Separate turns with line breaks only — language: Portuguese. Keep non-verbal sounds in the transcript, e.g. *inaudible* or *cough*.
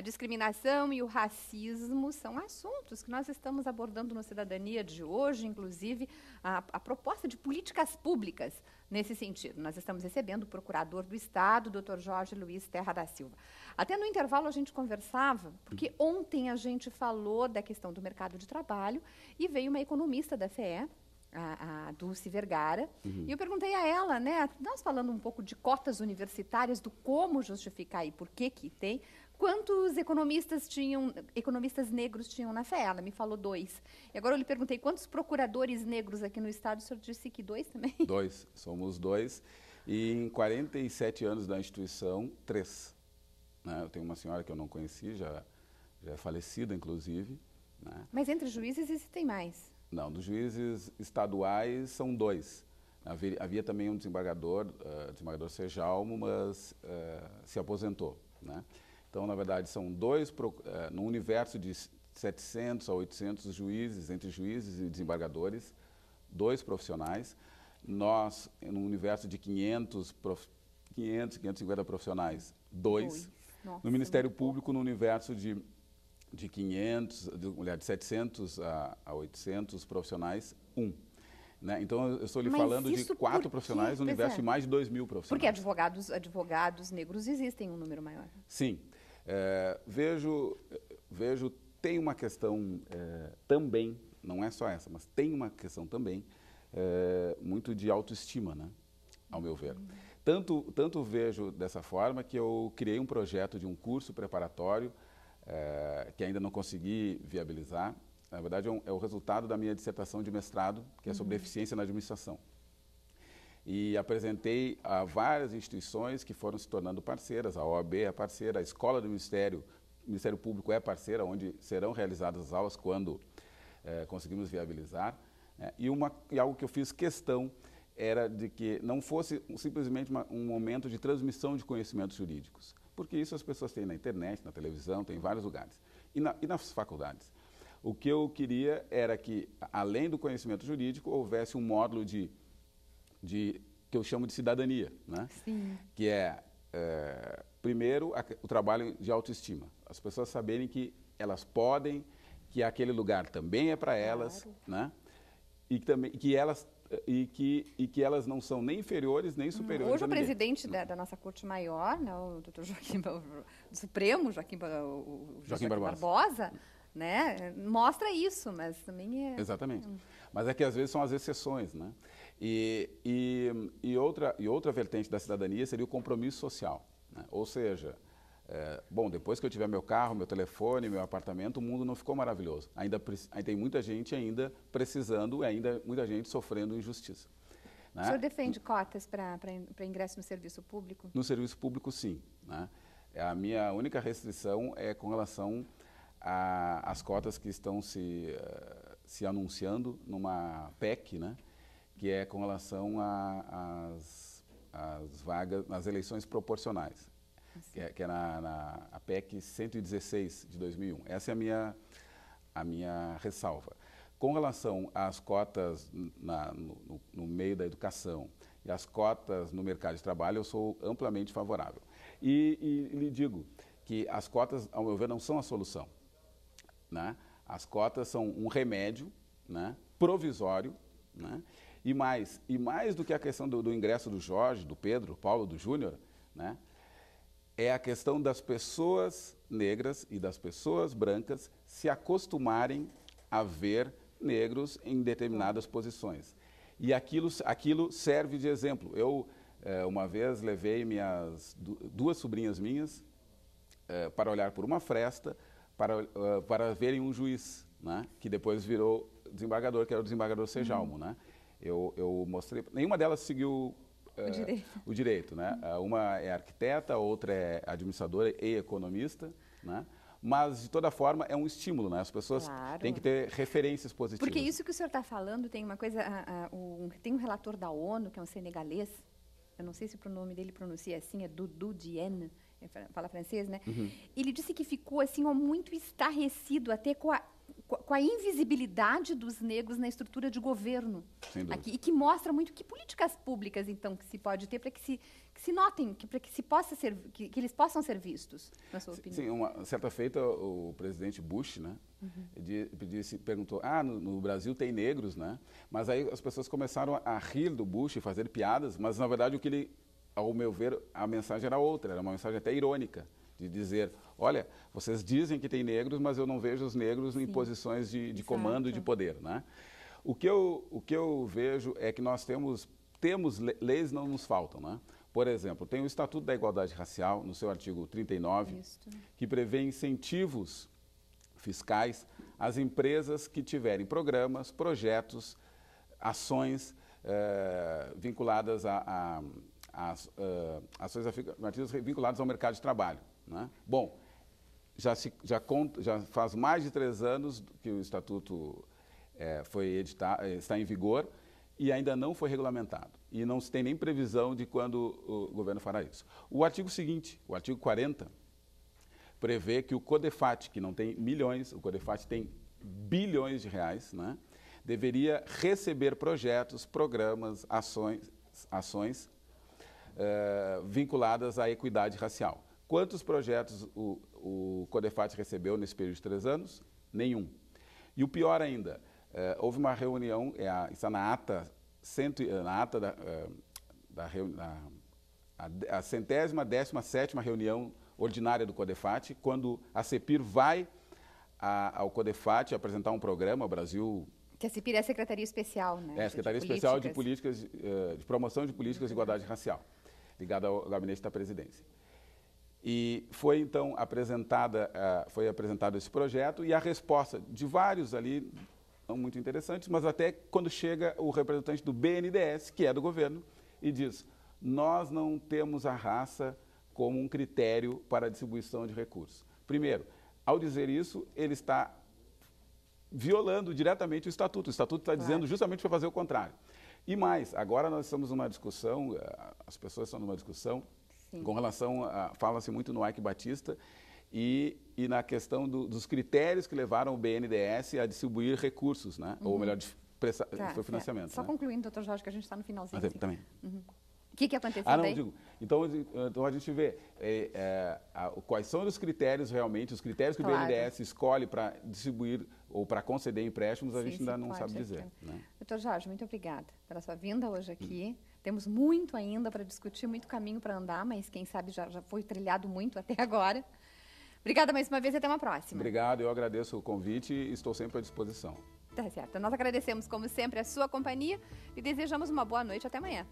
A discriminação e o racismo são assuntos que nós estamos abordando no Cidadania de hoje, inclusive a, a proposta de políticas públicas nesse sentido. Nós estamos recebendo o procurador do Estado, Dr. Jorge Luiz Terra da Silva. Até no intervalo a gente conversava, porque ontem a gente falou da questão do mercado de trabalho e veio uma economista da FE, a, a, Dulce Vergara, uhum. e eu perguntei a ela, né, nós falando um pouco de cotas universitárias, do como justificar e por que que tem, quantos economistas tinham, economistas negros tinham na FEA? Ela me falou dois. E agora eu lhe perguntei quantos procuradores negros aqui no estado, o senhor disse que dois também? *laughs*
Dois, somos dois. E em 47 anos da instituição, três. Né? Eu tenho uma senhora que eu não conheci, já, já é falecida, inclusive. Né?
Mas entre juízes existem mais?
Não, dos juízes estaduais são dois. Havia, havia também um desembargador, uh, desembargador Sejalmo, mas uh, se aposentou. Né? Então, na verdade, são dois, eh, no universo de 700 a 800 juízes, entre juízes e desembargadores, dois profissionais. Nós, no universo de 500, 500 550 profissionais, dois. nossa, no Ministério Público, no universo de, de 500, de, de 700 a, a 800 profissionais, um. Né? Então, eu estou lhe Mas falando de quatro profissionais, no universo é. de mais de 2 mil profissionais. Porque
advogados, advogados negros existem um número maior.
Sim, é, vejo, vejo, tem uma questão é, também, não é só essa, mas tem uma questão também é, muito de autoestima, né? Ao meu ver. Tanto, tanto vejo dessa forma que eu criei um projeto de um curso preparatório é, que ainda não consegui viabilizar. Na verdade, é, um, é o resultado da minha dissertação de mestrado, que é sobre uhum. eficiência na administração e apresentei a várias instituições que foram se tornando parceiras. A OAB é parceira, a Escola do Ministério, o Ministério Público é parceira, onde serão realizadas as aulas quando eh, conseguimos viabilizar. Né? E, uma, e algo que eu fiz questão era de que não fosse simplesmente uma, um momento de transmissão de conhecimentos jurídicos, porque isso as pessoas têm na internet, na televisão, têm em vários lugares, e, na, e nas faculdades. O que eu queria era que, além do conhecimento jurídico, houvesse um módulo de de que eu chamo de cidadania, né? Sim. Que é, é primeiro a, o trabalho de autoestima, as pessoas saberem que elas podem, que aquele lugar também é para elas, claro. né? E que também que elas e que, e que elas não são nem inferiores nem uhum. superiores. Hoje o presidente
da, da, nossa corte maior, né, o Dr. Joaquim, do Supremo, Joaquim, o, o Joaquim, Joaquim Barbosa, Barbosa né? Mostra isso, mas também é...
Exatamente. Mas é que às vezes são as exceções, né? E, e, e outra, e outra vertente da cidadania seria o compromisso social, né? ou seja... É, bom, depois que eu tiver meu carro, meu telefone, meu apartamento, o mundo não ficou maravilhoso. Ainda tem muita gente ainda precisando, ainda muita gente sofrendo injustiça. Né? O senhor
defende cotas para ingresso no serviço público?
No serviço público, sim. Né? A minha única restrição é com relação a, as cotas que estão se, eh, se anunciando numa PEC, né, que é com relação às vagas, nas eleições proporcionais, assim. que é, que é na, na, a PEC 116 de 2001. Essa é a minha, a minha ressalva. Com relação às cotas na, no, no meio da educação e às cotas no mercado de trabalho, eu sou amplamente favorável. E, e, lhe digo que as cotas, ao meu ver, não são a solução. Né? As cotas são um remédio né? provisório. Né? E, mais, e mais do que a questão do, do ingresso do Jorge, do Pedro, do Paulo, do Júnior, né? é a questão das pessoas negras e das pessoas brancas se acostumarem a ver negros em determinadas posições. E aquilo, aquilo serve de exemplo. Eu, eh, uma vez, levei minhas duas sobrinhas minhas eh, para olhar por uma fresta para, uh, para verem um juiz, né? que depois virou desembargador, que era o desembargador Sejalmo. Uhum. Né? Eu, eu mostrei, nenhuma delas seguiu uh, o ah, direito. O direito né? Uhum. Ah, uma é arquiteta, outra é administradora e economista. Né? mas de toda forma é um estímulo, né? As pessoas claro. têm que ter referências positivas. Porque
isso que o senhor está falando tem uma coisa, uh, uh, um, tem um relator da ONU que é um senegalês eu não sei se o pronome dele pronuncia assim, é Dudu Diane, é fala francês, né? Uhum. Ele disse que ficou assim muito estarrecido até com a com a invisibilidade dos negros na estrutura de governo aqui e que mostra muito que políticas públicas então que se pode ter para que se que se notem que para que se possa ser que, que, eles possam ser vistos na sua opinião
sim uma certa feita o presidente Bush né uhum. disse, perguntou ah no, no, Brasil tem negros né mas aí as pessoas começaram a rir do Bush fazer piadas mas na verdade o que ele ao meu ver a mensagem era outra era uma mensagem até irônica de dizer, olha, vocês dizem que tem negros, mas eu não vejo os negros Sim. em posições de, de comando e de poder. Né? O, que eu, o que eu vejo é que nós temos, temos leis não nos faltam. Né? Por exemplo, tem o Estatuto da Igualdade Racial, no seu artigo 39, Isto. que prevê incentivos fiscais às empresas que tiverem programas, projetos, ações eh, vinculadas a, a as uh, ações afirmativas vinculadas ao mercado de trabalho. Né? Bom, já, se, já, conta, já faz mais de três anos que o Estatuto é, foi editar, eh, está em vigor e ainda não foi regulamentado. E não se tem nem previsão de quando o governo fará isso. O artigo seguinte, o artigo 40, prevê que o CODEFAT, que não tem milhões, o CODEFAT tem bilhões de reais, né? deveria receber projetos, programas, ações, ações eh, vinculadas à equidade racial. Quantos projetos o, o Codefat recebeu nesse período de três anos? Nenhum. E o pior ainda, eh, houve uma reunião, é a, está na ata, cento, eh, na ata da, uh, da na, a, a centésima, décima sétima reunião ordinária do Codefat, quando a CEPIR vai a, ao Codefat apresentar um programa, Brasil...
Que a CEPIR é a Secretaria Especial, né? É, a Secretaria de Especial
políticas. de Políticas, de Promoção de Políticas de Igualdade Racial ligada ao gabinete da presidência. E foi então apresentada, uh, foi apresentado esse projeto e a resposta de vários ali, não muito interessantes, mas até quando chega o representante do BNDES, que é do governo, e diz, nós não temos a raça como um critério para a distribuição de recursos. Primeiro, ao dizer isso, ele está violando diretamente o estatuto. O estatuto está claro. dizendo justamente para fazer o contrário. E mais, agora nós estamos numa discussão, eh, as pessoas estão numa discussão Sim. com relação a. Fala-se muito no Ike Batista e, e na questão do, dos critérios que levaram o BNDES a distribuir recursos, né? Uhum. Ou melhor, presta, tá, foi é. financiamento. Só né?
concluindo, doutor Jorge, que a gente está no finalzinho. Ah, assim. Também. Uhum que, que aconteceu? Ah, não, daí? digo.
Então, então a gente vê é, é, a, quais são os critérios realmente, os critérios que claro. o BNDES escolhe para distribuir ou para conceder empréstimos, a sim, gente sim, ainda não sabe dizer. Né?
Doutor Jorge, muito obrigada pela sua vinda hoje aqui. Hum. Temos muito ainda para discutir, muito caminho para andar, mas quem sabe já, já foi trilhado muito até agora. Obrigada mais uma vez e até uma próxima.
Obrigado, eu agradeço o convite e estou sempre à disposição.
Tá certo. Nós agradecemos, como sempre, a sua companhia e desejamos uma boa noite. Até amanhã.